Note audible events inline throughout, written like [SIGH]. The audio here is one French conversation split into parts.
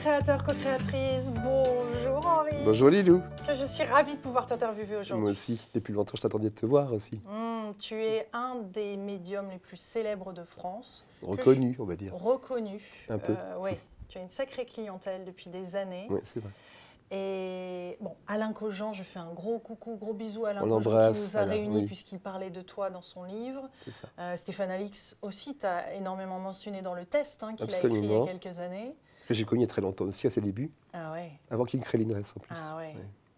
créateur co-créatrice. Bonjour Henri. Bonjour Lilou. Je suis ravie de pouvoir t'interviewer aujourd'hui. Moi aussi. Depuis longtemps, je t'attendais de te voir aussi. Hmm, tu es un des médiums les plus célèbres de France. Reconnu, on va dire. Reconnu. Un peu. Euh, oui. tu as une sacrée clientèle depuis des années. Oui, c'est vrai. Et bon, Alain Cogent, je fais un gros coucou, gros bisou à Alain on Cogent qui nous a réunis puisqu'il parlait de toi dans son livre. C'est Ça. Euh, Stéphane Alix aussi, tu as énormément mentionné dans le test hein, qu'il a écrit il y a quelques années que j'ai connu très longtemps aussi, à ses débuts. Ah Avant qu'il ne crée l'INRES en plus. Ah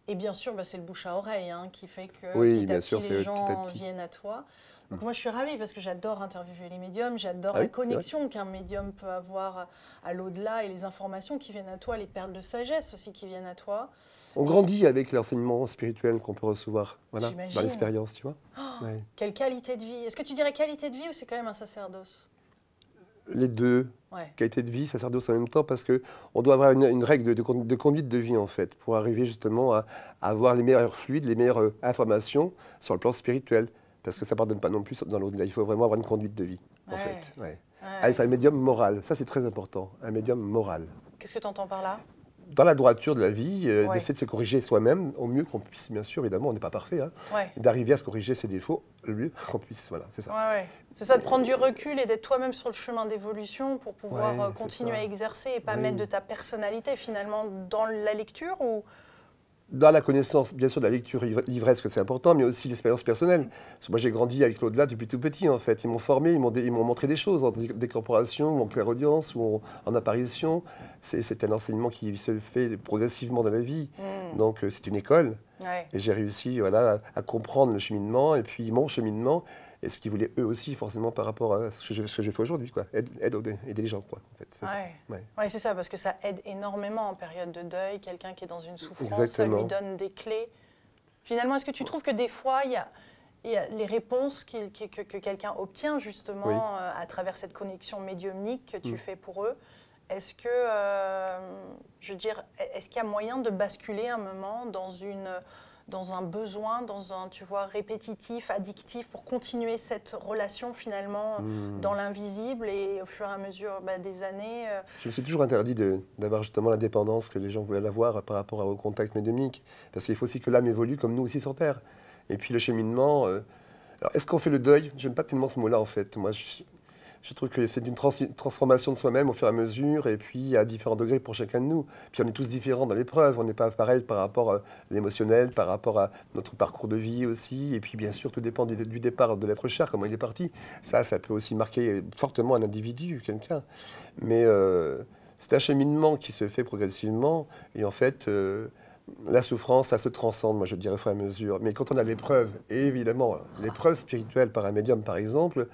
et bien sûr, bah, c'est le bouche à oreille hein, qui fait que oui, bien sûr, les gens viennent à toi. Donc mm. moi, je suis ravie parce que j'adore interviewer les médiums, j'adore ah la connexion qu'un médium peut avoir à l'au-delà et les informations qui viennent à toi, les perles de sagesse aussi qui viennent à toi. On grandit avec l'enseignement spirituel qu'on peut recevoir, voilà, dans l'expérience, tu vois. Oh, quelle qualité de vie Est-ce que tu dirais qualité de vie ou c'est quand même un sacerdoce les deux, qualité de vie, ça sert sacerdoce en même temps, parce qu'on doit avoir une, règle de, conduite de vie, en fait, pour arriver justement à, avoir les meilleurs fluides, les meilleures euh, informations sur le plan spirituel, parce que ça ne pardonne pas non plus dans l'autre. Il faut vraiment avoir une conduite de vie, en fait. Ouais. Être un médium moral, ça c'est très important, un médium moral. Qu'est-ce que tu entends par là dans la droiture de la vie, euh, d'essayer de se corriger soi-même au mieux qu'on puisse, bien sûr, évidemment, on n'est pas parfait, hein, d'arriver à se corriger ses défauts le mieux [LAUGHS] qu'on puisse. Voilà, c'est ça. c'est ça, de prendre du recul et d'être toi-même sur le chemin d'évolution pour pouvoir euh, continuer à exercer et pas mettre de ta personnalité finalement dans la lecture ou dans la connaissance, bien sûr, de la lecture livresque, c'est important, mais aussi l'expérience personnelle. moi, j'ai grandi avec l'au-delà depuis tout petit, en fait. Ils m'ont formé, ils m'ont, montré des choses, en décorporation, en audience ou en, apparition. C'est, un enseignement qui se fait progressivement dans la vie. Mm. Donc, euh, c'est une école. Et j'ai réussi voilà, à, comprendre le cheminement, et puis mon cheminement et ce qu'ils voulaient eux aussi, forcément, par rapport à ce que je, fais aujourd'hui, quoi. Aide, aide, aider les gens, quoi. En fait. C'est ouais. ça. Ouais. c'est ça, parce que ça aide énormément en période de deuil. Quelqu'un qui est dans une souffrance, ça lui donne des clés. Finalement, est-ce que tu trouves que des fois, il y a, les réponses que, que quelqu'un obtient, justement, euh, à travers cette connexion médiumnique que tu mm. fais pour eux est-ce que, euh, je veux dire, est-ce qu'il y a moyen de basculer un moment dans une dans un besoin, dans un, tu vois, répétitif, addictif, pour continuer cette relation finalement euh, hmm. dans l'invisible et au fur et à mesure bah, des années. Euh, je me suis toujours interdit d'avoir justement la dépendance que les gens voulaient avoir par rapport au contact médiumnique, parce qu'il faut aussi que l'âme évolue comme nous aussi sur Terre. Et puis le cheminement. Euh, alors est-ce qu'on fait le deuil J'aime pas tellement ce mot-là en fait. Moi, je... Je trouve que c'est une transformation de soi-même au fur et à mesure, et puis à différents degrés pour chacun de nous. Puis on est tous différents dans l'épreuve, on n'est pas pareil par rapport à l'émotionnel, par rapport à notre parcours de vie aussi, et puis bien sûr tout dépend du, départ de l'être cher, comment il est parti. Ça, ça peut aussi marquer fortement un individu, quelqu'un. Mais euh, c'est un cheminement qui se fait progressivement, et en fait... Euh, la souffrance, ça se transcende, moi je dirais au fur et à mesure. Mais quand on a l'épreuve, et évidemment, l'épreuve spirituelle par un médium par exemple,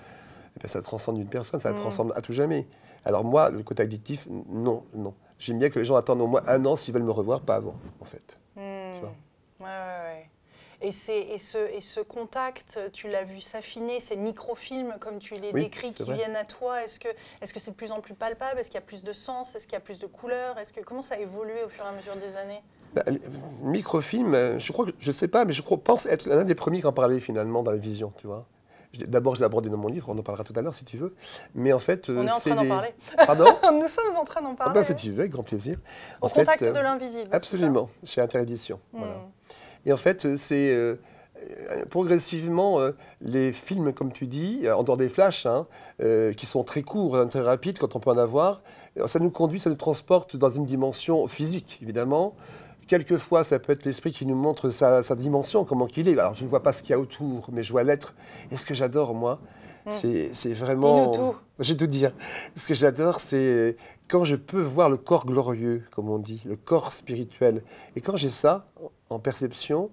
eh ben, ça transcende une personne, ça mmh. transcende à tout jamais. Alors moi, le côté addictif, non, non. J'aime bien que les gens attendent au moins un an s'ils veulent me revoir, pas avant, en fait. Mm. Tu vois ouais, ouais, ouais. Et, et, ce, et ce contact, tu l'as vu s'affiner, ces microfilms, comme tu les décris, qui viennent à toi, est-ce que c'est -ce de plus en plus palpable Est-ce qu'il y a plus de sens Est-ce qu'il y a plus de couleurs que, Comment ça a évolué au fur et à mesure des années bah, Microfilm, euh, je crois que, je sais pas, mais je crois, pense être l'un des premiers qui en parlait finalement dans la vision, tu vois. D'abord, je l'ai abordé dans mon livre, on en parlera tout à l'heure si tu veux. Mais en fait, on est en train d'en parler. Pardon [LAUGHS] Nous sommes en train d'en ah ben, parler. si tu veux, avec grand plaisir. Au en contact euh, de l'invisible. Absolument, chez Interédition. Hmm. Et en fait, c'est euh, progressivement euh, les films, comme tu dis, en dehors des flashs, hein, qui sont très courts, hein, très rapides quand on peut en avoir, ça nous conduit, ça nous transporte dans une dimension physique, évidemment quelquefois, ça peut être l'esprit qui nous montre sa, dimension, comment qu'il est. Alors, je ne vois pas ce qu'il y a autour, mais je vois l'être. Et ce que j'adore, moi, mm. c'est vraiment... Tout. [LAUGHS] Je vais tout dire. Ce que j'adore, c'est quand je peux voir le corps glorieux, comme on dit, le corps spirituel. Et quand j'ai ça en perception,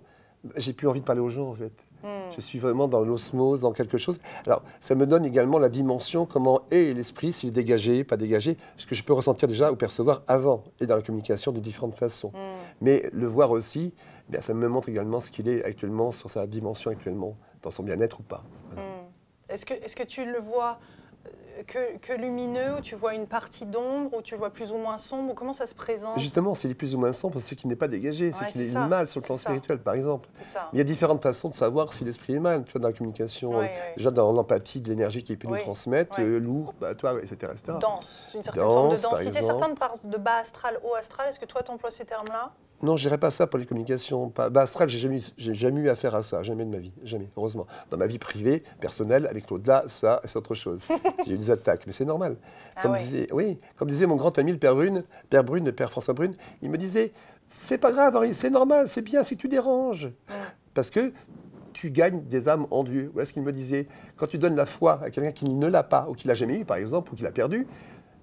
j'ai plus envie de parler aux gens, en fait. Hmm. Je suis vraiment dans l'osmose, dans quelque chose. Alors, ça me donne également la dimension, comment est l'esprit, s'il est dégagé, pas dégagé, ce que je peux ressentir déjà ou percevoir avant et dans la communication de différentes façons. Hmm. Mais le voir aussi, eh ça me montre également ce qu'il est actuellement, sur sa dimension actuellement, dans son bien-être ou pas. Hmm. Est-ce que, est que tu le vois que, lumineux, où tu vois une partie d'ombre, où tu vois plus ou moins sombre, comment ça se présente Justement, c'est plus ou moins sombre, c'est ce qui n'est pas dégagé, c'est est, mal sur le plan spirituel, par exemple. Il y a différentes façons de savoir si l'esprit est mal, tu dans la communication, déjà dans l'empathie de l'énergie qui peut nous transmettre, lourd, toi, etc., une certaine forme de densité, certaines parts de bas astral, haut astral, est-ce que toi, tu emploies ces termes-là non, je pas ça pour les communications. Pas, bah, j'ai jamais, jamais eu affaire à ça, jamais de ma vie, jamais, heureusement. Dans ma vie privée, personnelle, avec l'au-delà, ça, c'est autre chose. [LAUGHS] j'ai eu des attaques, mais c'est normal. Ah comme, Disait, oui, comme disait mon grand ami le père Brune, père Brune, père François Brune, il me disait, c'est pas grave, c'est normal, c'est bien si tu déranges. Parce que tu gagnes des âmes en Dieu. Voilà ce qu'il me disait. Quand tu donnes la foi à quelqu'un qui ne l'a pas, ou qui l'a jamais eu, par exemple, ou qui l'a perdu,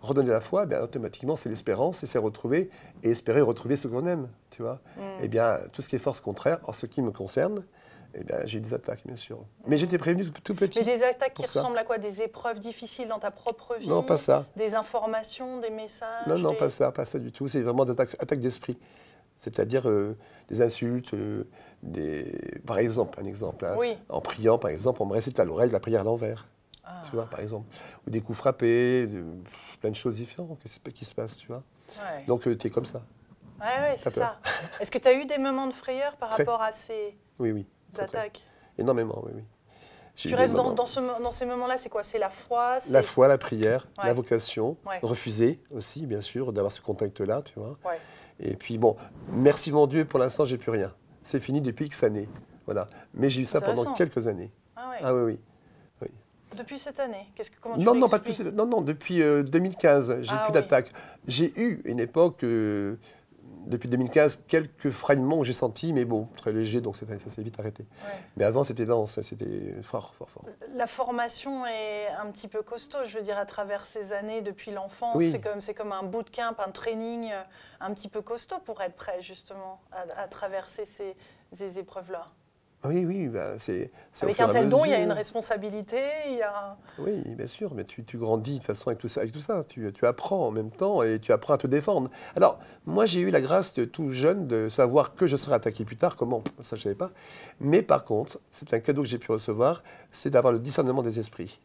redonner la foi, eh bien, automatiquement, c'est l'espérance et c'est retrouver et espérer retrouver ce qu'on aime, tu vois. Mm. Eh bien, tout ce qui est force contraire, en ce qui me concerne, eh bien, j'ai des attaques, bien sûr. Mais j'étais prévenu tout, petit. Mais des attaques qui ressemblent à quoi Des épreuves difficiles dans ta propre vie Non, pas ça. Des informations, des messages Non, non, pas ça, pas ça du tout. C'est vraiment des attaques, attaques d'esprit. C'est-à-dire euh, des insultes, euh, des... par exemple, un exemple. Hein. Oui. En priant, par exemple, on me récite à l'oreille la prière à l'envers. Ah. Tu vois, par exemple. Ou des coups frappés, plein de choses différentes qui, qui se passent, tu vois. Donc, euh, tu es comme ça. Oui, ouais, c'est ça. [LAUGHS] Est-ce que tu as eu des moments de frayeur par rapport à ces oui, oui, attaques Énormément, oui, oui. Tu restes dans, ce, dans, ces moments-là, c'est quoi C'est la foi La foi, la prière, la vocation, refuser aussi, bien sûr, d'avoir ce contact-là, tu vois. Et puis bon, merci mon Dieu, pour l'instant, j'ai plus rien. C'est fini depuis X années, voilà. Mais j'ai eu ça pendant quelques années. ah, ah oui, oui. Depuis cette année ce que, comment tu non, non, pas depuis, non, non, depuis 2015, euh, j'ai ah plus d'attaque. J'ai eu une époque, euh, depuis 2015, quelques freinements que j'ai senti mais bon, très léger, donc ça s'est vite arrêté. Mais avant, c'était dense, c'était fort, fort, fort. La formation est un petit peu costaud, je veux dire, à travers ces années, depuis l'enfance. C'est comme, comme un bootcamp, un training euh, un petit peu costaud pour être prêt, justement, à, à traverser ces, ces épreuves-là. Oui, oui, bah, c'est. Avec un tel don, il y a une responsabilité, y a. Oui, bien sûr, mais tu, grandis de façon avec tout ça, avec tout ça. Tu, apprends en même temps et tu apprends à te défendre. Alors, moi, j'ai eu la grâce de tout jeune de savoir que je serais attaqué plus tard. Comment Ça, je ne savais pas. Mais par contre, c'est un cadeau que j'ai pu recevoir, c'est d'avoir le discernement des esprits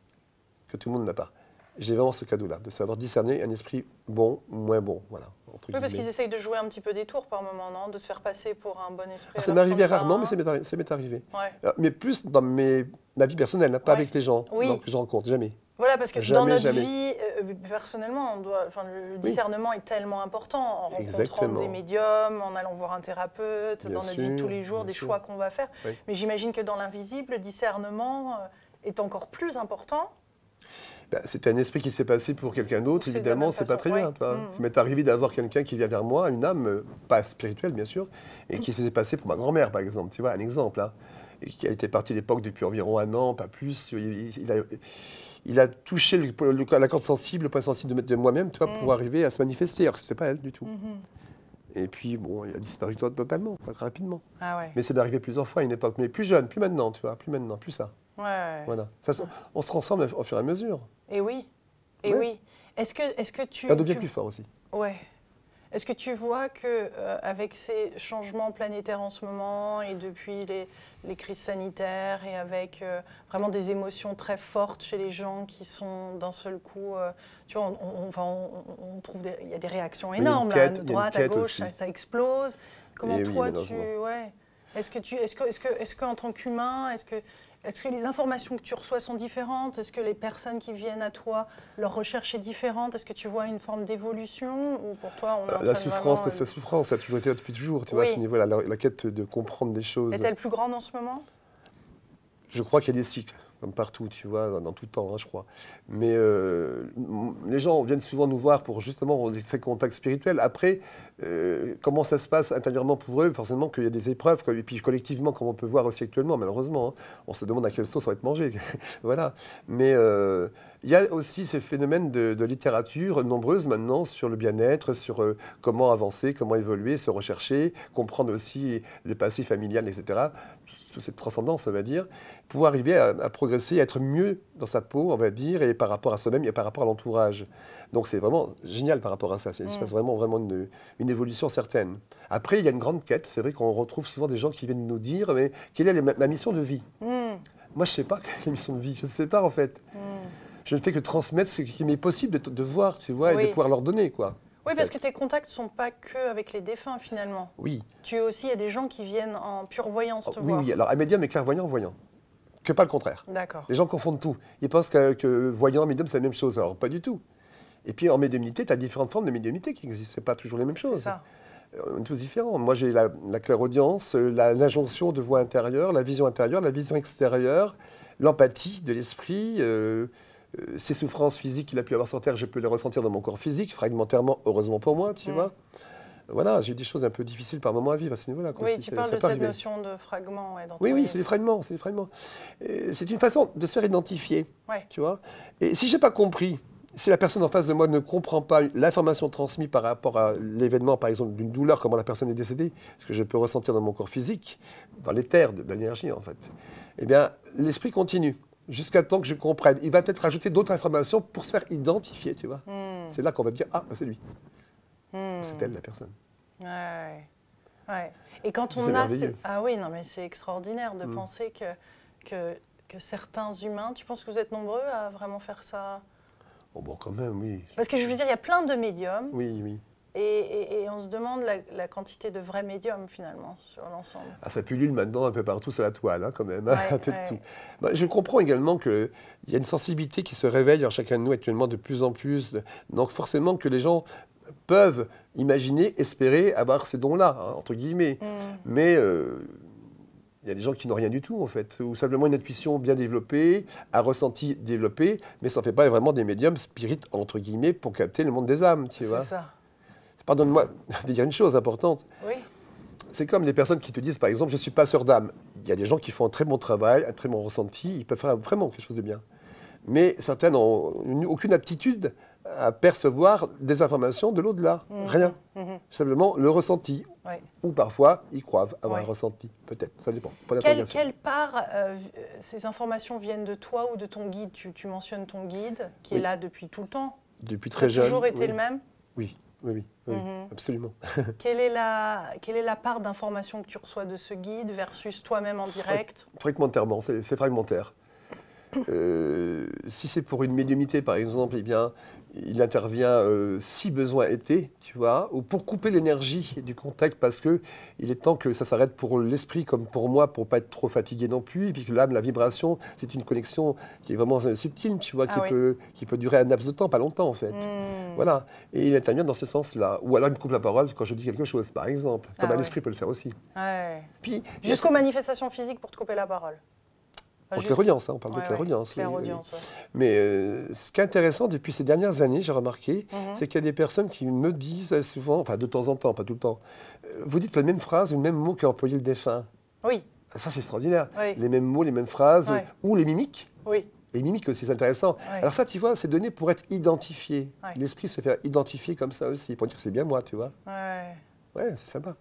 que tout le monde n'a pas j'ai vraiment ce cadeau-là, de savoir discerner un esprit bon, moins bon. Voilà, oui, parce qu'ils essayent de jouer un petit peu des tours par moment, non De se faire passer pour un bon esprit. Ah, ça m'est arrivé rarement, mais ça m'est arrivé. Euh, mais plus dans mes, ma vie personnelle, hein, pas avec les gens que je rencontre, jamais. Voilà, parce que dans notre vie, euh, personnellement, on doit, le discernement est tellement important en rencontrant des médiums, en allant voir un thérapeute, dans notre vie de tous les jours, des choix qu'on va faire. Mais j'imagine que dans l'invisible, le discernement euh, est encore plus important bah, c'était un esprit qui s'est passé pour quelqu'un d'autre, évidemment, c'est pas très bien. Mm, ça mm. m'est arrivé d'avoir quelqu'un qui vient vers moi, une âme, euh, pas spirituelle bien sûr, et qui s'est passé pour ma grand-mère, par exemple, tu vois, un exemple, hein, et qui a été partie l'époque depuis environ un an, pas plus. Il, a, touché la corde sensible, le point sensible de, moi-même, tu vois, pour mm. arriver à se manifester, alors que c'était pas elle du tout. Mm-hmm. Et puis, bon, il a disparu totalement, rapidement. Ah mais c'est arrivé plusieurs fois à une époque, mais plus jeune, plus maintenant, tu vois, plus maintenant, plus ça. Voilà. on se transforme au fur et à mesure. Et oui. Et oui. Est-ce que, est que tu. devient plus fort aussi. Ouais. Est-ce que tu vois que euh, avec ces changements planétaires en ce moment et depuis les, les crises sanitaires et avec euh, vraiment des émotions très fortes chez les gens qui sont d'un seul coup, euh, tu vois, on, on, on trouve il y a des réactions énormes, là, à droite, à gauche, ça, explose. Comment toi tu, ouais. Est-ce que tu, est-ce que, est-ce que, est-ce qu'en tant qu'humain, est-ce que est-ce que les informations que tu reçois sont différentes Est-ce que les personnes qui viennent à toi, leur recherche est différente Est-ce que tu vois une forme d'évolution Ou pour toi, euh, La souffrance, c'est la souffrance, ça a toujours été là depuis toujours, tu vois, à ce niveau-là, la, quête de comprendre des choses. Est-elle plus grande en ce moment Je crois qu'il y a des cycles comme partout, tu vois, dans, tout temps, hein, je crois. Mais euh, les gens viennent souvent nous voir pour justement des contacts spirituels. Après, euh, comment ça se passe intérieurement pour eux Forcément qu'il y a des épreuves, et puis collectivement, comme on peut voir aussi actuellement, malheureusement, hein, on se demande à quelle sauce on va être mangé. [LAUGHS] voilà. Mais euh, il y a aussi ces phénomènes de, littérature nombreuses maintenant sur le bien-être, sur comment avancer, comment évoluer, se rechercher, comprendre aussi les passé familial, etc cette transcendance, on va dire, pour arriver à, progresser, à être mieux dans sa peau, on va dire, et par rapport à soi-même et par rapport à l'entourage. Donc c'est vraiment génial par rapport à ça. C'est se mm. passe vraiment, vraiment une, évolution certaine. Après, il y a une grande quête. C'est vrai qu'on retrouve souvent des gens qui viennent nous dire, mais quelle est ma, mission de vie mm. Moi, je ne sais pas quelle est ma mission de vie. Je ne sais pas, en fait. Mm. Je ne fais que transmettre ce qui m'est possible de, voir, tu vois, et de pouvoir leur donner, quoi. Oui, parce que tes contacts sont pas que avec les défunts finalement. Oui. Tu aussi, il y a des gens qui viennent en pure voyance te ah, voir. Oui, Alors, un médium est clairvoyant, voyant. Que pas le contraire. D'accord. Les gens confondent tout. Ils pensent que, voyant, médium, c'est la même chose. Alors, pas du tout. Et puis, en médiumnité, tu as différentes formes de médiumnité qui n'existent. pas toujours les mêmes choses. C'est ça. Euh, on est tous différents. Moi, j'ai la, la clairaudience, euh, l'injonction de voix intérieure, la vision intérieure, la vision extérieure, l'empathie de l'esprit. Euh, euh, ces souffrances physiques qu'il a pu avoir sur Terre, je peux les ressentir dans mon corps physique, fragmentairement, heureusement pour moi, tu mm. vois voilà, j'ai des choses un peu difficiles par moment à vivre à ce niveau-là. Oui, tu parles de cette notion de fragment. oui, oui, c'est des fragments, c'est des fragments. C'est une façon de se faire identifier, tu vois. Et si je n'ai pas compris, si la personne en face de moi ne comprend pas l'information transmise par rapport à l'événement, par exemple d'une douleur, comment la personne est décédée, ce que je peux ressentir dans mon corps physique, dans l'éther, terres, de l'énergie en fait, eh bien, l'esprit continue jusqu'à temps que je comprenne. Il va peut-être rajouter d'autres informations pour se faire identifier, tu vois. Hmm. C'est là qu'on va dire, ah, bah, c'est lui. Hmm. C'est elle, la personne. Ouais. Et quand on a... Ah oui, non, mais c'est extraordinaire de hmm. penser que, que, que, certains humains... Tu penses que vous êtes nombreux à vraiment faire ça oh, Bon, quand même, oui. Parce que je veux dire, il y a plein de médiums. Oui, oui. Et, on se demande la, quantité de vrais médiums finalement sur l'ensemble. Ah, ça pullule maintenant un peu partout sur la toile, hein, quand même, hein, [LAUGHS] un peu de tout. je comprends également qu'il y a une sensibilité qui se réveille en chacun de nous actuellement de plus en plus. Donc forcément que les gens peuvent imaginer, espérer avoir ces dons-là, hein, entre guillemets. Mm. Mais euh, il y a des gens qui n'ont rien du tout, en fait, ou simplement une intuition bien développée, un ressenti développé, mais ça ne fait pas vraiment des médiums spirites, entre guillemets, pour capter le monde des âmes, tu vois. C'est ça. Pardonne-moi [LAUGHS] de dire une chose importante. Oui. C'est comme les personnes qui te disent, par exemple, je suis pas passeur d'âme. Il y a des gens qui font un très bon travail, un très bon ressenti, ils peuvent faire vraiment quelque chose de bien. Mais certaines n'ont aucune aptitude à percevoir des informations de l'au-delà. Mhm. Rien. Mhm. Simplement le ressenti. Ou parfois, ils croient avoir un ressenti. Peut-être, ça dépend. Quelle, part euh, ces informations viennent de toi ou de ton guide tu, mentionnes ton guide qui est là depuis tout le temps. Depuis très jeune. jeune. a toujours été le même Oui. Oui, oui, mhm. absolument. [LAUGHS] quelle, est la, quelle est la part d'information que tu reçois de ce guide versus toi-même en direct Fragmentairement, c'est fragmentaire. Euh, si c'est pour une médiumité, par exemple, eh bien, il intervient euh, si besoin était, tu vois, ou pour couper l'énergie du contact parce que il est temps que ça s'arrête pour l'esprit comme pour moi pour pas être trop fatigué non plus, et puis que l'âme, la vibration, c'est une connexion qui est vraiment euh, subtile, tu vois, ah qui, peut, durer un laps de temps, pas longtemps en fait. Hmm. Voilà. Et il intervient dans ce sens-là. Ou alors il me coupe la parole quand je dis quelque chose, par exemple, comme ah un esprit peut le faire aussi. Ouais. Puis jusqu'aux manifestations physiques pour te couper la parole. Claire en hein, on parle de clairaudience. Ouais, Mais euh, ce qui est intéressant depuis ces dernières années, j'ai remarqué, mhm. c'est qu'il y a des personnes qui me disent souvent, enfin de temps en temps, pas tout le temps, euh, vous dites la même phrase ou le même mot qu'a employé le défunt. Oui. Ah, ça, c'est extraordinaire. Les mêmes mots, les mêmes phrases, ou les mimiques. Oui. Les mimiques aussi, c'est intéressant. Alors ça, tu vois, c'est donné pour être identifié. L'esprit se fait identifier comme ça aussi, pour dire c'est bien moi, tu vois. Ouais. Ouais, c'est sympa.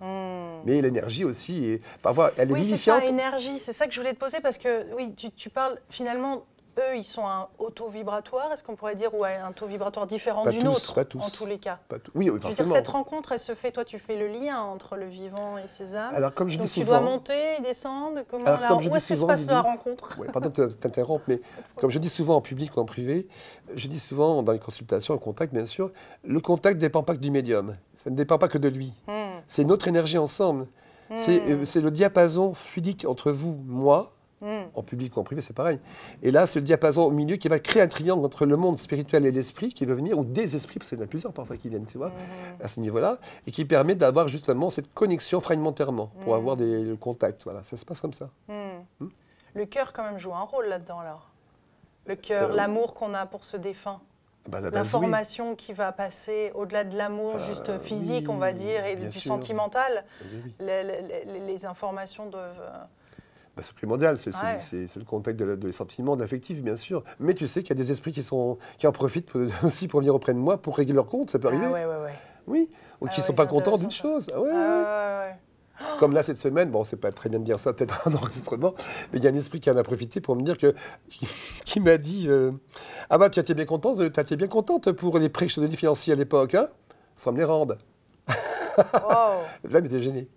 Hmm mais l'énergie aussi, parfois, elle est vivifiante. l'énergie c'est ça, c'est ça que je voulais te poser, parce que oui, tu, parles finalement eux, ils sont un taux vibratoire, est-ce qu'on pourrait dire, ou à un taux vibratoire différent du nôtre, pas tous. en tous les cas pas Oui, oui forcément. Dire, cette rencontre, elle se fait, toi, tu fais le lien entre le vivant et ses âmes. Alors, comme je Donc, souvent, tu dois monter et descendre comment, alors, alors, Où ce se passe la rencontre Pardon de t'interrompre, mais comme je dis souvent en public ou en privé, je dis souvent dans les consultations, en contact, bien sûr, le contact ne dépend pas que du médium, ça ne dépend pas que de lui. Hmm. C'est notre énergie ensemble. Hmm. Euh, c'est le diapason fluidique entre vous, moi, hmm. en public ou en privé, c'est pareil. Et là, c'est le diapason au milieu qui va créer un triangle entre le monde spirituel et l'esprit qui va venir, ou des esprits, parce qu'il y en a plusieurs parfois qui viennent, tu vois, hmm. à ce niveau-là, et qui permet d'avoir justement cette connexion fragmentairement pour avoir des contacts, Voilà, ça se passe comme ça. Le cœur, quand même, joue un rôle là-dedans, là. Le cœur, euh, l'amour qu'on a pour ce défunt. Bah, l'information qui va passer au-delà de l'amour bah, juste physique, on va dire, et du sentimental, les, informations de... Euh, bah, c'est primordial, c'est le contexte de, des sentiments, de l'affectif, bien sûr. Mais tu sais qu'il y a des esprits qui, sont, qui en profitent [LAUGHS] aussi pour venir auprès de moi, pour régler leur compte, ça peut ah arriver. Oui, oui, oui, ou qui ne ah sont pas contents d'une chose. oui. Ah comme là, cette semaine, bon, c'est pas très bien de dire ça, peut-être un enregistrement, mais il y a un esprit qui en a profité pour me dire que. [LAUGHS] qui, m'a dit euh, Ah bah, tu étais bien contente, euh, bien contente pour les prêts de donnais financiers à l'époque, hein Ça me les rende. [LAUGHS] là, il était gêné.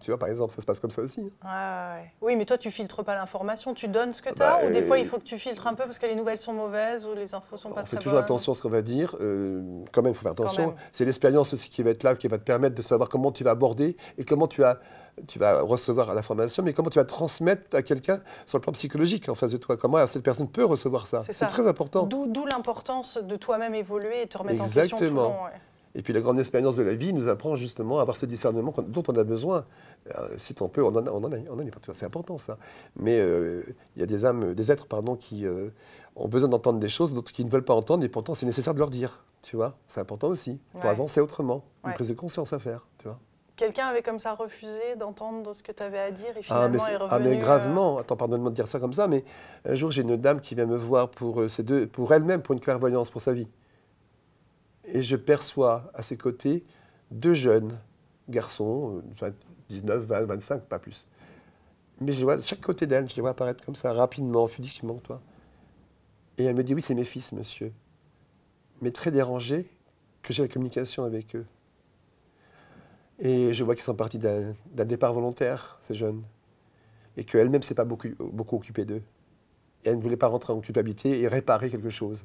Tu vois, par exemple, ça se passe comme ça aussi. Hein. Oui, mais toi, tu filtres pas l'information, tu donnes ce que tu as, bah, ou des fois, il faut que tu filtres un peu parce que les nouvelles sont mauvaises ou les infos sont pas très bonnes. toujours attention à ce qu'on va dire. Euh, quand même, il faut faire attention. C'est l'expérience aussi qui va être là, qui va te permettre de savoir comment tu vas aborder et comment tu as tu vas recevoir l'information, mais comment tu vas transmettre à quelqu'un sur le plan psychologique en face de toi. Comment cette personne peut recevoir ça C'est très important. D'où l'importance de toi-même évoluer et te remettre en question. Exactement. Et puis la grande expérience de la vie nous apprend justement à avoir ce discernement dont on a besoin. Euh, si on peut, on en a, on C'est important ça. Mais euh, il y a des âmes, des êtres pardon, qui euh, ont besoin d'entendre des choses, d'autres qui ne veulent pas entendre, et pourtant c'est nécessaire de leur dire. Tu vois, c'est important aussi pour avancer autrement. Une prise de conscience à faire. Tu vois. Quelqu'un avait comme ça refusé d'entendre ce que tu avais à dire et finalement ah, mais est, revenu, Ah mais gravement, attends pardon moi de dire ça comme ça, mais un jour j'ai une dame qui vient me voir pour, ces deux, pour elle-même, pour une clairvoyance, pour sa vie et je perçois à ses côtés deux jeunes garçons, 19, 20, 25, pas plus. Mais je vois chaque côté d'elle, je les vois apparaître comme ça, rapidement, manques toi. Et elle me dit, oui, c'est mes fils, monsieur. Mais très dérangé que j'ai la communication avec eux. Et je vois qu'ils sont partis d'un départ volontaire, ces jeunes. Et qu'elle-même ne s'est pas beaucoup, beaucoup occupée d'eux. Et elle ne voulait pas rentrer en culpabilité et réparer quelque chose.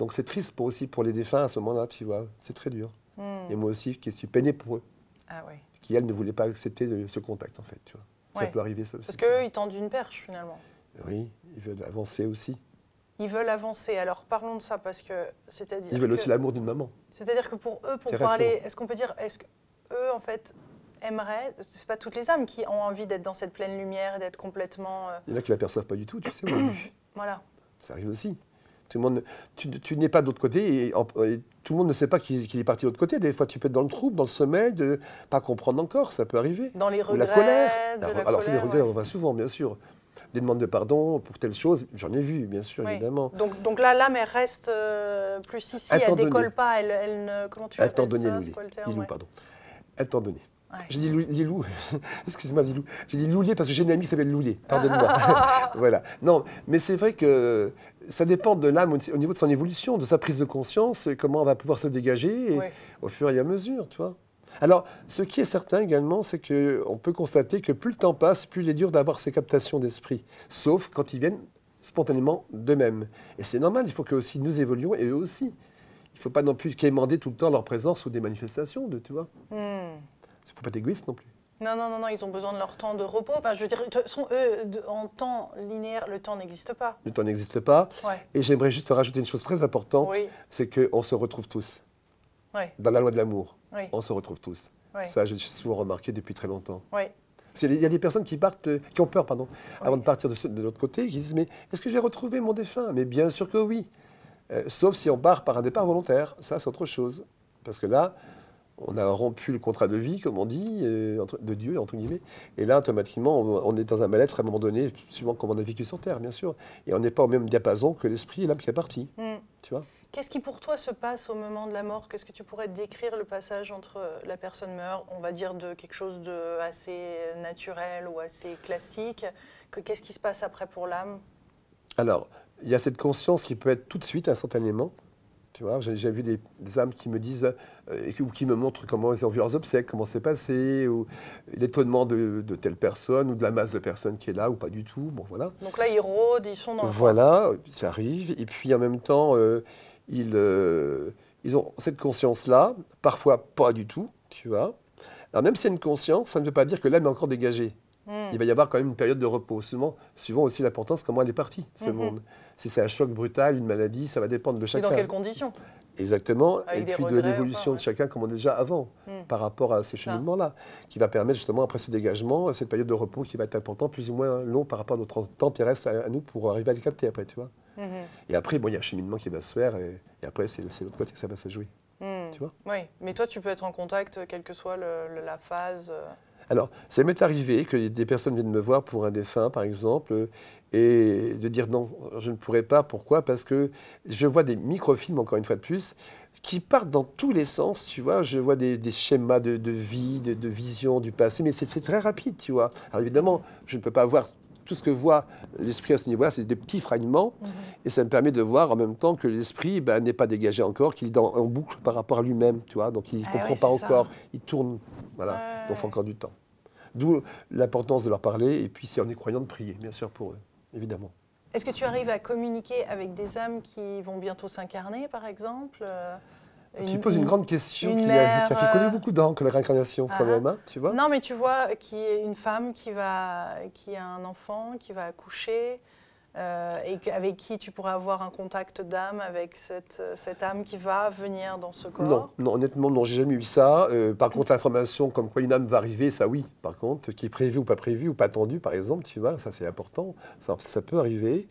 Donc c'est triste pour aussi pour les défunts à ce moment-là, tu vois. C'est très dur. Hmm. Et moi aussi, qui suis peiné pour eux. Ah qui, elles, ne voulaient pas accepter ce contact, en fait, tu vois. Ça peut arriver, ça aussi. Parce qu'eux, ils tendent une perche, finalement. Oui, ils veulent avancer aussi. Ils veulent avancer. Alors parlons de ça parce que c'est-à-dire. Ils veulent aussi l'amour d'une maman. C'est-à-dire que pour eux, pour parler, hein. est-ce qu'on peut dire, est-ce qu'eux, en fait aimeraient, c'est pas toutes les âmes qui ont envie d'être dans cette pleine lumière, d'être complètement. Euh, Il y en a qui l'aperçoivent pas du tout, tu sais. [CLEARS THROAT] voilà. Ça arrive aussi monde, tu, n'es pas de l'autre côté et, tout le monde ne sait pas qu'il est parti de l'autre côté. Des fois, tu peux être dans le trouble, dans le sommeil, de pas comprendre encore, ça peut arriver. Dans les regrets. Ou la colère. alors, c'est des regrets, on va souvent, bien sûr. Des demandes de pardon pour telle chose, j'en ai vu, bien sûr, évidemment. Donc, donc là, l'âme, elle reste euh, plus ici, elle ne décolle pas, elle, elle ne. Comment tu Étant donné, ça, il pardon. Étant donné. J'ai dit Lilou, [LAUGHS] excuse-moi j'ai dit Loulier parce que j'ai une amie qui s'appelle Loulier, pardonne-moi. [LAUGHS] [LAUGHS] voilà. Non, mais c'est vrai que ça dépend de l'âme au niveau de son évolution, de sa prise de conscience, comment on va pouvoir se dégager au fur et à mesure, tu Alors, ce qui est certain également, c'est qu'on peut constater que plus le temps passe, plus il est dur d'avoir ces captations d'esprit, sauf quand ils viennent spontanément d'eux-mêmes. Et c'est normal, il faut que aussi nous évoluions et eux aussi. Il ne faut pas non plus qu'aimander tout le temps leur présence ou des manifestations, de, tu vois. Hmm. Il ne faut pas être égoïste non plus. Non, non, non, non, ils ont besoin de leur temps de repos. Enfin, je veux dire, sont eux, en temps linéaire, le temps n'existe pas. Le temps n'existe pas. Et j'aimerais juste rajouter une chose très importante, c'est c'est qu'on se retrouve tous. Dans la loi de l'amour, on se retrouve tous. Ça, j'ai souvent remarqué depuis très longtemps. Il y a des personnes qui partent, euh, qui ont peur, pardon, avant de partir de, l'autre côté, qui disent, mais est-ce que je vais retrouver mon défunt Mais bien sûr que oui. Euh, sauf si on part par un départ volontaire. Ça, c'est autre chose. Parce que là, on a rompu le contrat de vie, comme on dit, euh, de Dieu, entre guillemets. Et là, automatiquement, on, est dans un mal-être à un moment donné, suivant comment on a vécu sur Terre, bien sûr. Et on n'est pas au même diapason que l'esprit et l'âme qui est parti. Mm. Tu vois Qu'est-ce qui pour toi se passe au moment de la mort Qu'est-ce que tu pourrais décrire le passage entre euh, la personne meurt, on va dire de quelque chose de assez naturel ou assez classique Qu'est-ce qui se passe après pour l'âme Alors, il y a cette conscience qui peut être tout de suite, instantanément, j'ai déjà vu des, âmes qui me disent euh, ou qui me montrent comment ils ont vu leurs obsèques, comment c'est passé, ou l'étonnement de, telle personne ou de la masse de personnes qui est là ou pas du tout. Bon, voilà. Donc là, ils rôdent, ils sont dans. Voilà, ça arrive. Et puis en même temps, euh, euh, ils, ont cette conscience-là, parfois pas du tout, tu vois. Alors même si c'est une conscience, ça ne veut pas dire que l'âme est encore dégagée. Hmm. Il va y avoir quand même une période de repos, suivant, suivant aussi l'importance comment elle est partie, ce mhm. monde. Si c'est un choc brutal, une maladie, ça va dépendre de chacun. Et dans quelles conditions Exactement, et puis de l'évolution de chacun, comme on déjà avant, hmm. par rapport à ces cheminement là qui va permettre justement, après ce dégagement, cette période de repos qui va être importante, plus ou moins long par rapport à notre temps terrestre à, nous, pour arriver à le capter après, tu vois. Mhm. Et après, bon, il y a un cheminement qui va se faire, et, après, c'est l'autre côté que ça va se jouer. Hmm. Tu vois Oui, mais toi, tu peux être en contact, euh, quelle que soit la phase. Euh. Alors, ça m'est arrivé que des personnes viennent me voir pour un défunt, par exemple, et de dire non, je ne pourrais pas. Pourquoi Parce que je vois des microfilms, encore une fois de plus, qui partent dans tous les sens, tu vois. Je vois des, schémas de, vie, de, vision du passé, mais c'est très rapide, tu vois. Alors évidemment, je ne peux pas voir tout ce que voit l'esprit à ce niveau-là, c'est des petits fragments, mhm. et ça me permet de voir en même temps que l'esprit bah, n'est pas dégagé encore, qu'il est dans, en boucle par rapport à lui-même, tu vois. Donc il ne ah comprend pas encore, il tourne, voilà, donc il faut encore du temps. D'où l'importance de leur parler, et puis si on est croyant, de prier, bien sûr, pour eux évidemment. Est-ce que tu arrives à communiquer avec des âmes qui vont bientôt s'incarner, par exemple euh, tu poses une, grande question qui, a, fait couler euh, beaucoup d'encre, la réincarnation, quand ah. même, hein, tu vois Non, mais tu vois, qui est une femme qui, va, qui a un enfant, qui va accoucher, euh, et avec qui tu pourrais avoir un contact d'âme avec cette, euh, cette, âme qui va venir dans ce corps Non, honnêtement, non, j'ai jamais eu ça. Euh, par contre, l'information comme quoi une âme va arriver, ça oui, par contre, qui est prévue ou pas prévue ou pas attendue, par exemple, tu vois, ça c'est important, ça, peut arriver.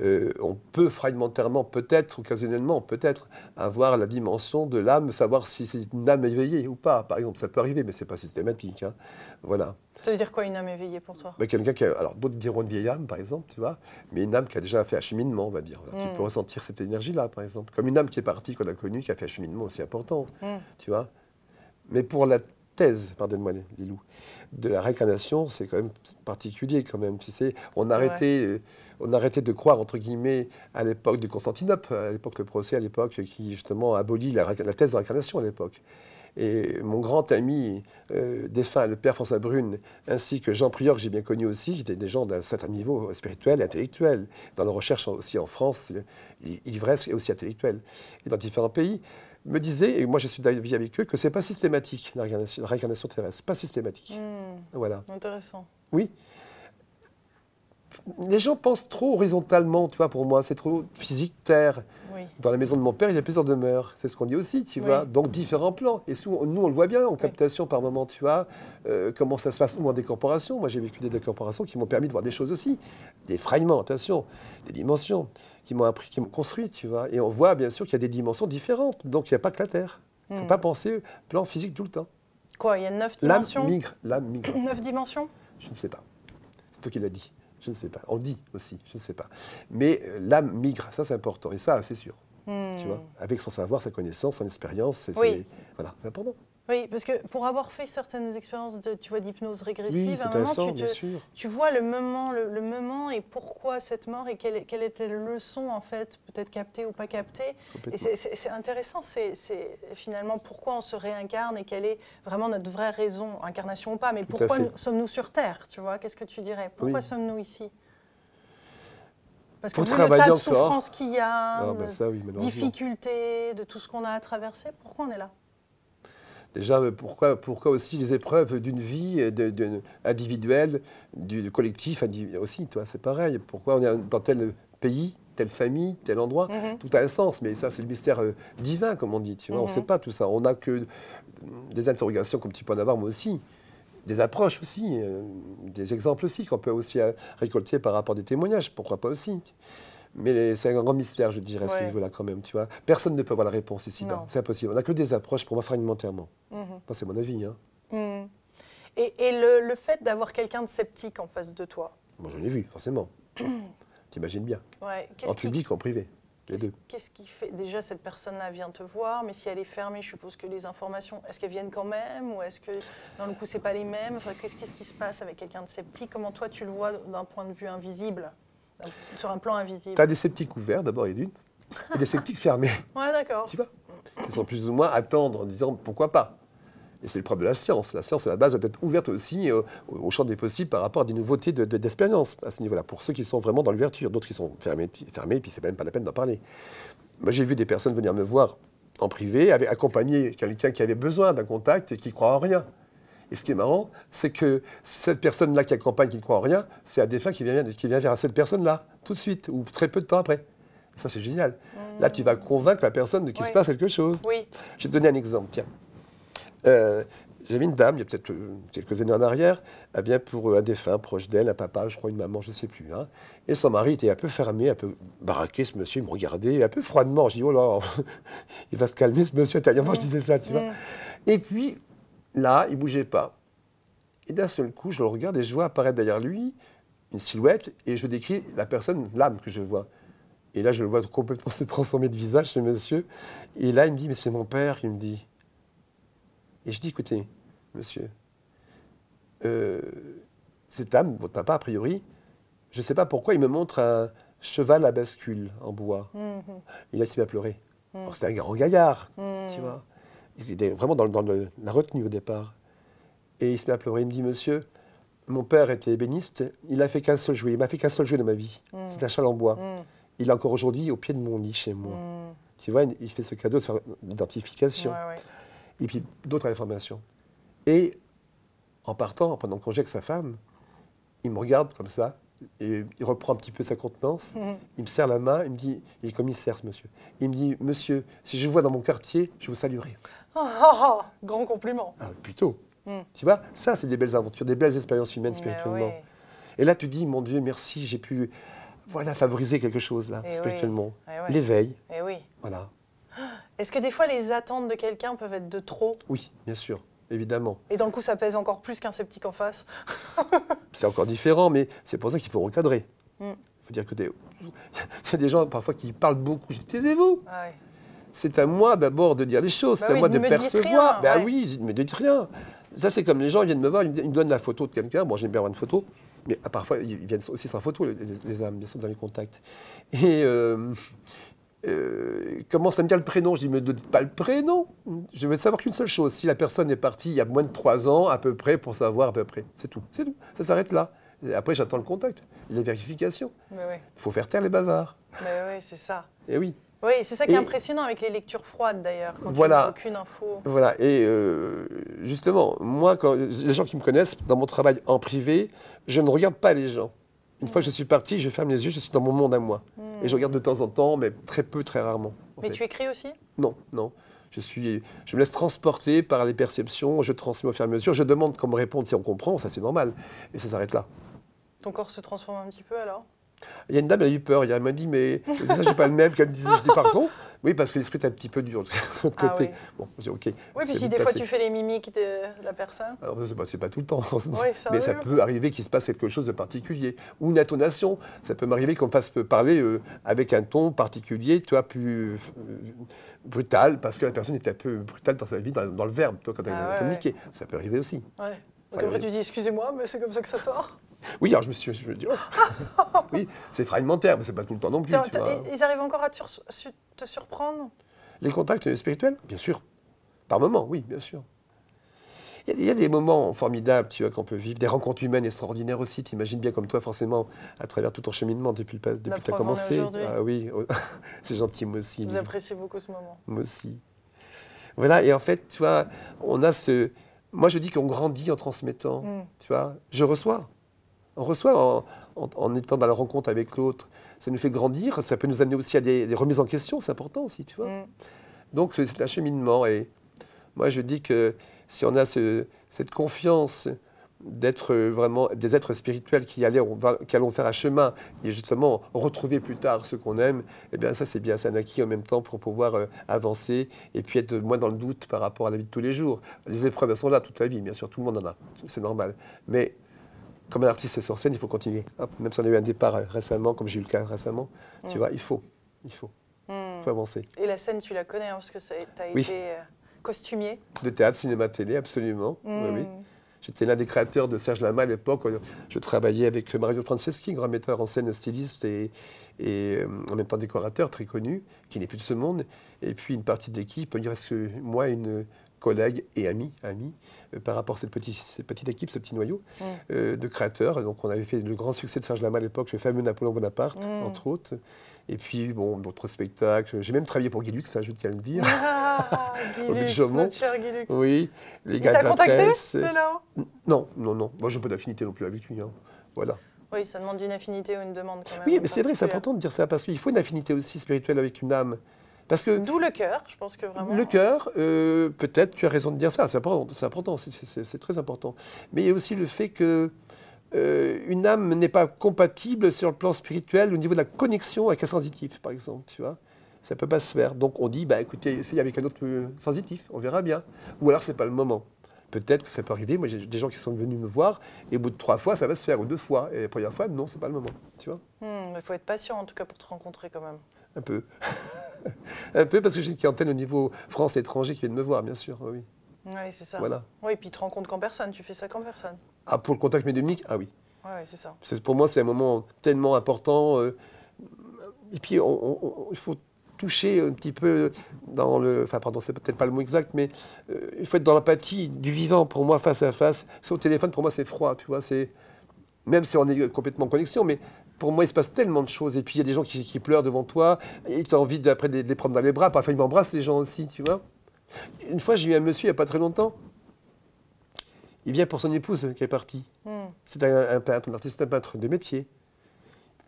on peut fragmentairement, peut-être, occasionnellement, peut-être, avoir la dimension de l'âme, savoir si c'est une âme éveillée ou pas, par exemple, ça peut arriver, mais c'est pas systématique. Hein. Voilà. Ça veut dire quoi une âme éveillée pour toi bah, Quelqu'un a, Alors d'autres diront une vieille âme par exemple, tu vois, mais une âme qui a déjà fait un cheminement, on va dire. Tu hmm. peux ressentir cette énergie-là par exemple. Comme une âme qui est partie, qu'on a connue, qui a fait un cheminement aussi important, hmm. tu vois. Mais pour la thèse, pardonne-moi Lilou, de la réincarnation, c'est quand même particulier quand même, tu sais. On arrêtait, euh, on arrêtait de croire, entre guillemets, à l'époque de Constantinople, à l'époque le procès, à l'époque qui justement abolit la, thèse de la réincarnation à l'époque. Et mon grand ami euh, défunt, le père François Brune, ainsi que Jean Prior, que j'ai bien connu aussi, qui étaient des gens d'un certain niveau spirituel et intellectuel, dans la recherche aussi en France, l'ivresse et aussi intellectuelle, et dans différents pays, me disaient, et moi je suis d'avis avec eux, que c'est pas systématique la réincarnation, terrestre, pas systématique. Hmm. voilà. Intéressant. Oui les gens pensent trop horizontalement, tu vois, pour moi, c'est trop physique, terre. Dans la maison de mon père, il y a plusieurs demeures. C'est ce qu'on dit aussi, tu vois. Donc, différents plans. Et nous, on le voit bien en captation par moment, tu vois, euh, comment ça se passe, ou en décorporation. Moi, j'ai vécu des décorporations qui m'ont permis de voir des choses aussi, des fragments, attention, des dimensions, qui m'ont appris, construit, tu vois. Et on voit, bien sûr, qu'il y a des dimensions différentes. Donc, il n'y a pas que la terre. Il ne faut hmm. pas penser plan physique tout le temps. Quoi Il y a neuf dimensions L'âme migre. [COUGHS] neuf dimensions Je ne sais pas. C'est toi qui l'as dit. Je ne sais pas. On dit aussi, je ne sais pas. Mais euh, l'âme migre, ça c'est important. Et ça, c'est sûr. Hmm. Tu vois Avec son savoir, sa connaissance, son expérience, c'est important. Oui, parce que pour avoir fait certaines expériences de, tu vois, d'hypnose régressive, à un moment, tu, vois le moment, le, moment et pourquoi cette mort et quelle, quelle était la leçon, en fait, peut-être captée ou pas captée. Et c'est intéressant, c'est finalement pourquoi on se réincarne et quelle est vraiment notre vraie raison, incarnation ou pas, mais pourquoi sommes-nous sur Terre, tu vois Qu'est-ce que tu dirais Pourquoi sommes-nous ici parce que le tas de qu'il y a, ah, ben ça, difficultés, de tout ce qu'on a à traverser, pourquoi on est là Déjà, pourquoi, aussi les épreuves d'une vie de, individuelle, du collectif aussi, toi, c'est pareil. Pourquoi on est dans tel pays, telle famille, tel endroit, mhm. tout a un sens. Mais ça, c'est le mystère euh, divin, comme on dit. on ne mhm. sait pas tout ça. On n'a que des interrogations, comme tu peux en avoir moi aussi, des approches aussi, euh, des exemples aussi qu'on peut aussi euh, récolter par rapport à des témoignages. Pourquoi pas aussi mais c'est un grand mystère, je dirais, à ce niveau-là, quand même. Tu vois. Personne ne peut avoir la réponse ici-bas. C'est impossible. On n'a que des approches, pour moi, fragmentairement. Mhm. c'est mon avis. Hein. Mhm. Et, le, fait d'avoir quelqu'un de sceptique en face de toi Moi, je l'ai vu, forcément. [CLEARS THROAT] T'imagines bien. En public, ou en privé. Qu'est-ce qui fait Déjà, cette personne-là vient te voir, mais si elle est fermée, je suppose que les informations, est-ce qu'elles viennent quand même Ou est-ce que, dans le coup, c'est pas les mêmes Qu'est-ce qui se passe avec quelqu'un de sceptique Comment toi, tu le vois d'un point de vue invisible sur un plan invisible. Tu as des sceptiques ouverts, d'abord, et d'une, et des sceptiques fermés. [LAUGHS] Ouais, d'accord. Tu vois Ils sont plus ou moins attendre en disant pourquoi pas. Et c'est le problème de la science. La science, à la base, doit être ouverte aussi euh, au champ des possibles par rapport à des nouveautés d'expérience de, à ce niveau-là, pour ceux qui sont vraiment dans l'ouverture, d'autres qui sont fermés, fermés et puis c'est même pas la peine d'en parler. Moi, j'ai vu des personnes venir me voir en privé, accompagner quelqu'un qui avait besoin d'un contact et qui croit en rien. Et ce qui est marrant, c'est que cette personne-là qui a campagne, qui ne croit en rien, c'est un défunt qui vient, vers cette personne-là, tout de suite, ou très peu de temps après. ça, c'est génial. Mmh. Là, tu vas convaincre la personne qu'il se passe quelque chose. Oui. Je vais te donner un exemple, tiens. Euh, j'avais une dame, il y a peut-être euh, quelques années en arrière, elle vient pour euh, un défunt proche d'elle, un papa, je crois une maman, je ne sais plus. Hein. Et son mari était un peu fermé, un peu baraqué, ce monsieur, il me regardait un peu froidement. Je dis, oh là, [LAUGHS] il va se calmer, ce monsieur, intérieurement, moi je mmh. disais ça, tu vois. Mmh. Et puis, Là, il bougeait pas. Et d'un seul coup, je le regarde et je vois apparaître derrière lui une silhouette et je décris la personne, l'âme que je vois. Et là, je le vois complètement [LAUGHS] se transformer de visage, chez monsieur. Et là, il me dit, mais c'est mon père qui me dit. Et je dis, écoutez, monsieur, euh, cette âme, votre papa, a priori, je ne sais pas pourquoi, il me montre un cheval à bascule en bois. -hmm. Et là, il pleurer. Mhm. C'était c'est un grand gaillard, mhm. tu vois il était vraiment dans, la retenue au départ. Et il se met à pleurer. Il me dit, monsieur, mon père était ébéniste, il n'a fait qu'un seul jouet. Il m'a fait qu'un seul jouet de ma vie. Mm. C'est un châle en bois. Mm. Il est encore aujourd'hui au pied de mon lit chez moi. Mm. Tu vois, il fait ce cadeau d'identification. Et puis d'autres informations. Et en partant, pendant congé avec sa femme, il me regarde comme ça, il reprend un petit peu sa contenance, il me serre la main, il me dit, il est commissaire ce monsieur, il me dit, monsieur, si je vous vois dans mon quartier, je vous saluerai. Ah, grand compliment. Ah, plutôt. Hmm. Tu vois, ça, c'est des belles aventures, des belles expériences humaines spirituellement. Et là, tu dis, mon Dieu, merci, j'ai pu voilà, favoriser quelque chose, là, eh spirituellement. Eh L'éveil. Et eh oui. Voilà. [GASPS] Est-ce que des fois, les attentes de quelqu'un peuvent être de trop Oui, bien sûr, évidemment. Et d'un coup, ça pèse encore plus qu'un sceptique en face [LAUGHS] C'est encore différent, mais c'est pour ça qu'il faut recadrer. Hmm. Il faut dire que des... [LAUGHS] il des gens parfois qui parlent beaucoup. Taisez-vous ah c'est à moi d'abord de dire les choses, bah c'est à moi de percevoir. Ben oui, mais ne dites rien. Ça, c'est comme les gens ils viennent me voir, ils me donnent la photo de quelqu'un. Bon, j'aime bien avoir une photo, mais parfois, ils viennent aussi sans photo, les, âmes, bien sûr, dans les contacts. Et euh, euh, comment ça me dit le prénom. Je dis, mais me pas le prénom. Je veux savoir qu'une seule chose. Si la personne est partie il y a moins de trois ans, à peu près, pour savoir à peu près. C'est tout. C'est tout. Ça s'arrête là. après, j'attends le contact, les vérifications. Il faut faire taire les bavards. Mais oui, c'est ça. Et oui. Oui, c'est ça qui est impressionnant avec les lectures froides d'ailleurs, quand voilà, n'as aucune info. Voilà, et euh, justement, moi, les gens qui me connaissent, dans mon travail en privé, je ne regarde pas les gens. Une fois que je suis parti, je ferme les yeux, je suis dans mon monde à moi. Hmm. Et je regarde de temps en temps, mais très peu, très rarement. Mais tu écris aussi Non, non. Je, suis, je me laisse transporter par les perceptions, je transmets au fur et à mesure, je demande qu'on me réponde si on comprend, ça c'est normal. Et ça s'arrête là. Ton corps se transforme un petit peu alors il y a une dame, elle a eu peur. Elle m'a dit, mais ça, j'ai pas le même. comme me je dis pardon. Oui, parce que l'esprit est un petit peu dur de l'autre ah côté. Oui. Bon, OK. Oui, puis si des fois tu fais les mimiques de la personne. Alors, c'est pas, pas, tout le temps, mais ça peut arriver qu'il se passe quelque chose de particulier. Ou une intonation. Ça peut m'arriver qu'on me fasse parler euh, avec un ton particulier, toi plus euh, brutal, parce que la personne est un peu brutale dans sa vie, dans, le verbe, toi, quand elle ah, communiqué. Ça peut arriver aussi. Ouais. Donc, après, tu dis, excusez-moi, mais c'est comme ça que ça sort oui, alors je me suis, je oh, [LAUGHS] oui, c'est fragmentaire, mais c'est pas tout le temps non plus. Ils arrivent encore à te, surprendre Les contacts spirituels Bien sûr. Par moments, oui, bien sûr. Il y, a des moments formidables, tu vois, qu'on peut vivre, des rencontres humaines extraordinaires aussi. Tu imagines bien comme toi, forcément, à travers tout ton cheminement depuis, le, depuis que tu as commencé. Ah oui, oh, [LAUGHS] c'est gentil, moi aussi. J'apprécie beaucoup ce moment. Moi aussi. Voilà, et en fait, tu vois, on a ce... Moi, je dis qu'on grandit en transmettant, hmm. tu vois. Je reçois, on reçoit en, étant dans la rencontre avec l'autre. Ça nous fait grandir, ça peut nous amener aussi à des, remises en question, c'est important aussi, tu vois. Mm. Donc c'est un cheminement. Et moi, je dis que si on a ce, cette confiance d'être vraiment des êtres spirituels qui, allons faire un chemin et justement retrouver plus tard ce qu'on aime, eh bien ça c'est bien, c'est un acquis en même temps pour pouvoir euh, avancer et puis être moins dans le doute par rapport à la vie de tous les jours. Les épreuves elles sont là toute la vie, bien sûr, tout le monde en a, c'est normal. Mais comme un artiste est sur scène, il faut continuer. même si on a eu un départ euh, récemment, comme j'ai eu le cas récemment, tu mm. vois, il faut, il faut, mm. faut avancer. Et la scène, tu la connais, hein, parce que tu as été euh, costumier. De théâtre, cinéma, télé, absolument. Mm. Oui, J'étais l'un des créateurs de Serge Lama à l'époque. Euh, je travaillais avec Mario Franceschi, grand metteur en scène, styliste et, et en même temps décorateur très connu, qui n'est plus de ce monde. Et puis une partie de l'équipe, il que moi, une, collègues et amis, amis euh, par rapport à cette, petite, petite équipe, ce petit noyau mm. euh, de créateurs. Donc on avait fait le grand succès de Serge Lama à l'époque, le fameux Napoléon Bonaparte, mm. entre autres. Et puis, bon, d'autres spectacles. J'ai même travaillé pour Guilux, ça, hein, je tiens à le dire. Ah, [LAUGHS] Guilux, cher Oui, les gars de la contacté, presse. non, non, non. Moi, je pas d'affinité non plus avec lui. Hein. Voilà. Oui, ça demande une affinité ou une demande Oui, mais c'est vrai, c'est important de dire ça, parce qu'il faut une affinité aussi spirituelle avec une âme que D'où le cœur, je pense que vraiment. Le euh, cœur, euh, peut-être, tu as raison de dire ça, c'est important, c'est, c'est, très important. Mais il y a aussi le fait que euh, une âme n'est pas compatible sur le plan spirituel au niveau de la connexion avec un sensitif, par exemple, tu vois. Ça ne peut pas se faire. Donc on dit, bah, écoutez, essayez avec un autre sensitif, on verra bien. Ou alors, ce n'est pas le moment. Peut-être que ça peut arriver. Moi, j'ai des gens qui sont venus me voir et au bout de trois fois, ça va se faire, ou deux fois. Et la première fois, non, c'est pas le moment. Tu vois hmm, Il faut être patient en tout cas pour te rencontrer quand même. Un peu. [LAUGHS] un peu parce que j'ai une clientèle au niveau France-étranger qui vient de me voir, bien sûr. Oui, oui c'est ça. Voilà. Oui, et puis tu te rends compte qu'en personne, tu fais ça qu'en personne. Ah, pour le contact médiumnique Ah oui. Oui, c'est ça. Pour moi, c'est un moment tellement important. Euh, et puis, il faut toucher un petit peu dans le. Enfin, pardon, c'est peut-être pas le mot exact, mais euh, il faut être dans l'empathie du vivant pour moi, face à face. Au téléphone, pour moi, c'est froid, tu vois. C'est même si on est complètement en connexion, mais pour moi, il se passe tellement de choses. Et puis, il y a des gens qui, pleurent devant toi. Et tu as envie, de, après, de les prendre dans les bras. Parfois, ils m'embrassent, les gens aussi, tu vois. Une fois, j'ai eu un monsieur, il n'y a pas très longtemps. Il vient pour son épouse qui est partie. Hmm. C'est un, peintre, un artiste, un peintre de métier.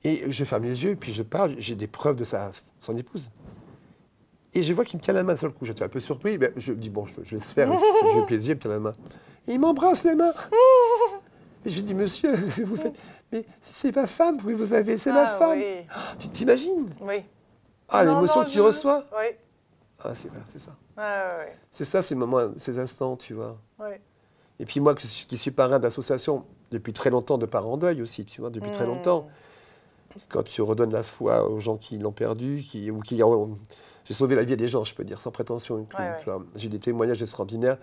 Et je ferme les yeux, puis je parle, j'ai des preuves de sa, son épouse. Et je vois qu'il me tient la main le coup. J'étais un peu surpris. je dis, bon, je, vais se faire, [LAUGHS] je plaisir, il me tient la main. il m'embrasse les mains. [LAUGHS] Mais j'ai dit, monsieur, [LAUGHS] vous faites. Mais c'est ma femme, oui, vous avez, c'est ma ah, femme. Ah, tu t'imagines Oui. Ah, l'émotion que tu reçois Oui. Ah, c'est ça. c'est oui. C'est ça, ces moments, ces instants, tu vois. Oui. Et puis moi, qui suis parrain d'association depuis très longtemps, de parents en deuil aussi, tu vois, depuis très hmm. longtemps, quand tu redonnes la foi aux gens qui l'ont perdu, qui, ou qui ont. J'ai sauvé la vie des gens, je peux dire, sans prétention. J'ai des témoignages extraordinaires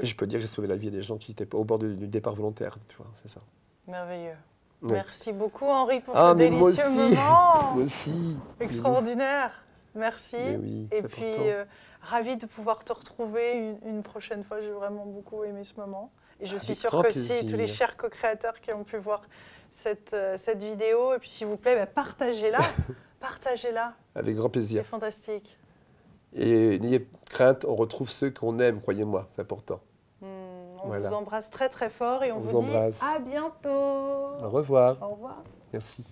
bah, je peux dire que j'ai sauvé la vie des gens qui étaient au bord du, départ volontaire, tu vois, c'est ça. Merveilleux. Merci beaucoup Henri pour ah, ce délicieux moi aussi. moi aussi. Extraordinaire. Merci. Oui, Et puis euh, ravi de pouvoir te retrouver une, prochaine fois. J'ai vraiment beaucoup aimé ce moment. Et je ah, suis sûre que si tous les chers co-créateurs qui ont pu voir cette, euh, cette vidéo, et puis s'il vous plaît, bah, partagez-la. [LAUGHS] partagez-la. Avec grand plaisir. C'est fantastique. Et n'ayez crainte, on retrouve ceux qu'on aime, croyez-moi, c'est important. On vous embrasse très très fort et on, vous, vous dit à bientôt. Au revoir. Au revoir. Merci.